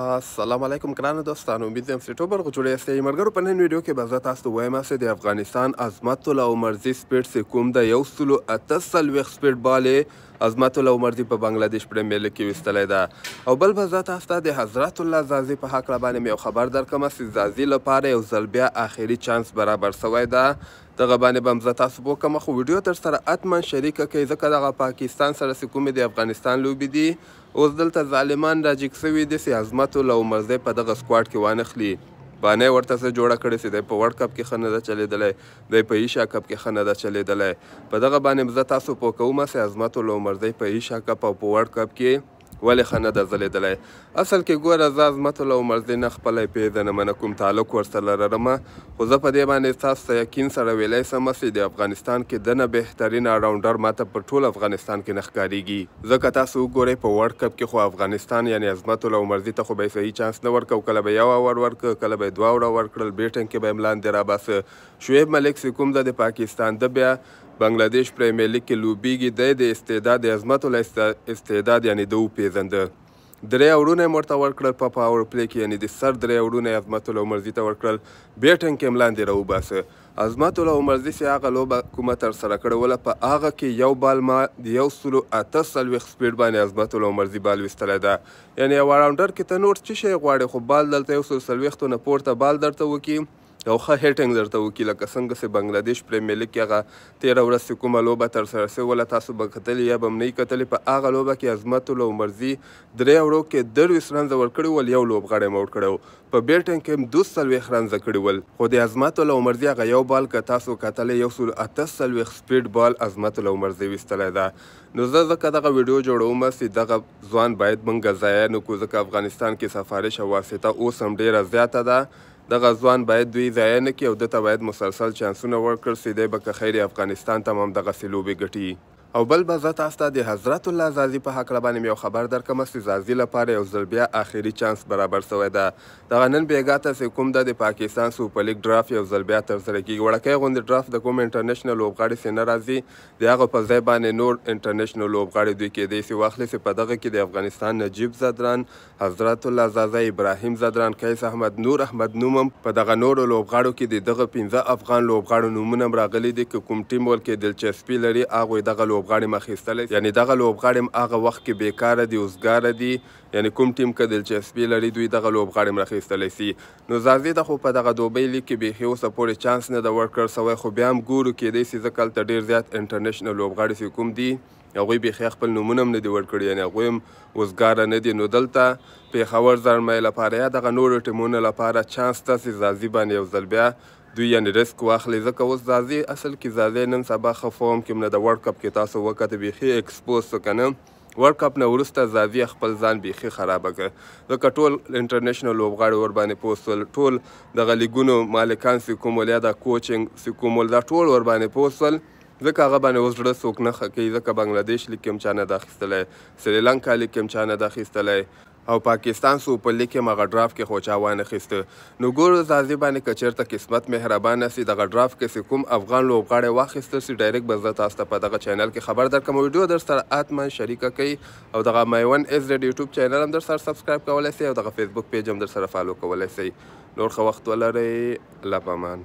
السلام علیکم ګران دوستانو امید زم سټو برغه جوړې سي مرګرو په نن ویډیو کې به زه تاسو ته وایم چې د افغانستان عظمت الله عمر زی سپیډ سکوم د یو سلو اتصل وخ سپیډ بالې عظمت الله عمر دي په بنگلاديش پریمیر لیګ کې وستلې ده او بل به زه تاسو ته د حضرت الله زازي په حق را باندې مې خبر درکوم چې زازي لپاره یو ځل بیا آخري چانس برابر شوی ده دغه باندې به مزه تاسو به کوم خو ویډیو تر سره اتمن شریکه کوي ځکه دغه پاکستان سره سکومې د افغانستان لوبي دي اوس دلته ظالمان راجګ سوي دي چې عظمت الله عمر زی په دغه سکواډ کې وانخلي بانه ورته سره جوړه کړې سي دی په ورلد کپ کې خنه ده چلیدلې دی په ایشا کپ کې خنه ده چلیدلې په دغه باندې مزه تاسو په کومه سي عظمت العمر دی په ایشا کپ او په ورلد کپ کې ولې ښه نه ده ځلېدلی اصل کې ګوره زه عظمتالله عمرزي نه خپلی پېژنم نه کوم تعلق ورسره لرمه خو زه په دې باندې ستاسو ته یقین سره ویلی سمه چې د افغانستان کې د نه بهترین راونډر ماته په ټول افغانستان کې نه ښکارېږي ځکه تاسو وګورئ په ورلډ کپ کې خو افغانستان یعنې عظمتالله عمرزي ته خو به یې صحیح چانس نه ورکو کله به یو اور ورکړه کله به یې دوه اوړه ورکړل بیټنګ کې به یې ملاندې راباسه شعیب ملک چې کوم د پاکستان د بیا بنگلاديش پریمیر لیګ کې لوبیږي د استعداد عظمت ول استعداد یعنی د پیژنده درې اورونه مرته ورکړل په پاور پلی کې یعنی د سر درې اورونه عظمت ول عمرزي ته ورکړل بیټنګ کې ملاندې راو باسه عظمت ول عمرزي سي هغه لوبه کومه تر سره کړه ول په هغه کې یو بال ما د یو سلو اته سل وخ سپیډ باندې عظمت ول عمرزي بال وستلای دا یعنی یو راونډر کې ته نور څه شي غواړي خو بال دلته یو سل وختونه پورته بال درته وکي یو ښه هیټینګ درته وکړي لکه څنګه چې بنګلادیش پریمیر لیګ کې هغه تېره ورځ چې کومه لوبه ترسره شوله تاسو به کتلې یا به م نه یې کتلې په هغه لوبه کې عظمت العمرزي درې اورو کې درویشت رنزه ورکړي ول یو لوبغاړی مړ کړی و په بیټینګ کې هم دوه څلوېښت رنزه کړي ول خو د عظمت العمرزي هغه یو بال که تاسو کتلې یو سل اته څلوېښت سپیډ بال عظمت العمرزي ویستلی ده نو زه ځکه دغه ویډیو جوړوم چې دغه ځوان باید موږ ضایع نه کړو ځکه افغانستان کې سفارش او واسطه اوس هم ډېره زیاته ده دغه ځوان باید دوی ضایع نه کړي او ده ته باید مسلسل چانسونه ورکړل سي دی به که خیر افغانستان تمام دغسې لوبې ګټي او بل به زه تاسو ته د حضرت الله زازي په حق باندې یو خبر درکوم چې زازي لپاره یو ځل بیا اخیری چانس برابر شوی ده دغه نن بیګا ته کوم د پاکستان سوپر لیګ ډرافت یو ځل بیا ترسره کیږي وړکی غوندې ډرافت د کوم انټرنیشنل لوبغاړي سي نه راځي د هغه په ځای باندې نور انټرنیشنل لوبغاړي دوی کېدی سي واخلي سي په دغه کې د افغانستان نجیب زدران حضرت الله زازي ابراهیم زدران قیس احمد نور احمد نومم په دغه نورو لوبغاړو کې دغه 15 افغان لوبغاړو نومونه راغلي دي کوم ټیم ولکه دلچسپي لري هغه دغه لوبغاړي م اخیستلی یعنی دغه لوبغاړي هغه وخت کې بیکاره دي اوسګاره دي یعنی کوم ټیم که دلچسپي لري دوی دغه لوبغاړي م اخیستلی سي نو زازی ته خو په دغه دوبۍ لیګ کې بیخي اوسه پورې چانس نه ده ورکړ سوی خو بیا هم ګورو کېدی سي ځکه هلته ډېر زیات انټرنیشنل لوبغاړي چې کوم دي هغوی بیخي خپل نومونه هم نه دي ورکړي یعنې هغوی هم وزګاره نه دي نو دلته پېښور زرمۍ لپاره یا دغه نورو ټیمونو لپاره چانس ته چې ځازي باندې یو ځل بیا دوی یعنی ریسک واخلي ځکه اوس ځاځي اصل کې ځاځي نن سبا ښه فورم کې نه د ورلډ کپ کې تاسو وکته بیخي اکسپوز سو که نه ورلد کپ نه وروسته زاویه خپل ځان بیخي خرابه کړ ځکه ټول انټرنیشنل لوبغاړي ورباندې پوست ول ټول دغه لیګونو مالکان سیکومول یا د کوچنګ سیکومول دا ټول ورباندې پوست ول ځکه هغه باندې اوس زړه څوک نه ښه کوي ځکه بنګلادیش لیګ کې هم چا نه ده اخیستلی سریلانکا لیګ کې هم چا نه ده اخیستلی او پاکستان سو په لیک مغه ډراف کې خوچا وانه خسته نو ګور زازی باندې کچرته قسمت مهربانه سي دغه ډراف کې کوم افغان لوبغاړي واخسته سي ډایرک بزت تاسو په دغه چینل کې خبر در کوم ویډیو در سره اتمن شریکه کړئ او دغه مایون اس ډ یوټیوب چینل هم در سره سبسکرایب کولای سي او دغه فیسبوک پیج هم در سره فالو کولای سي نور خو وخت ولري لپمان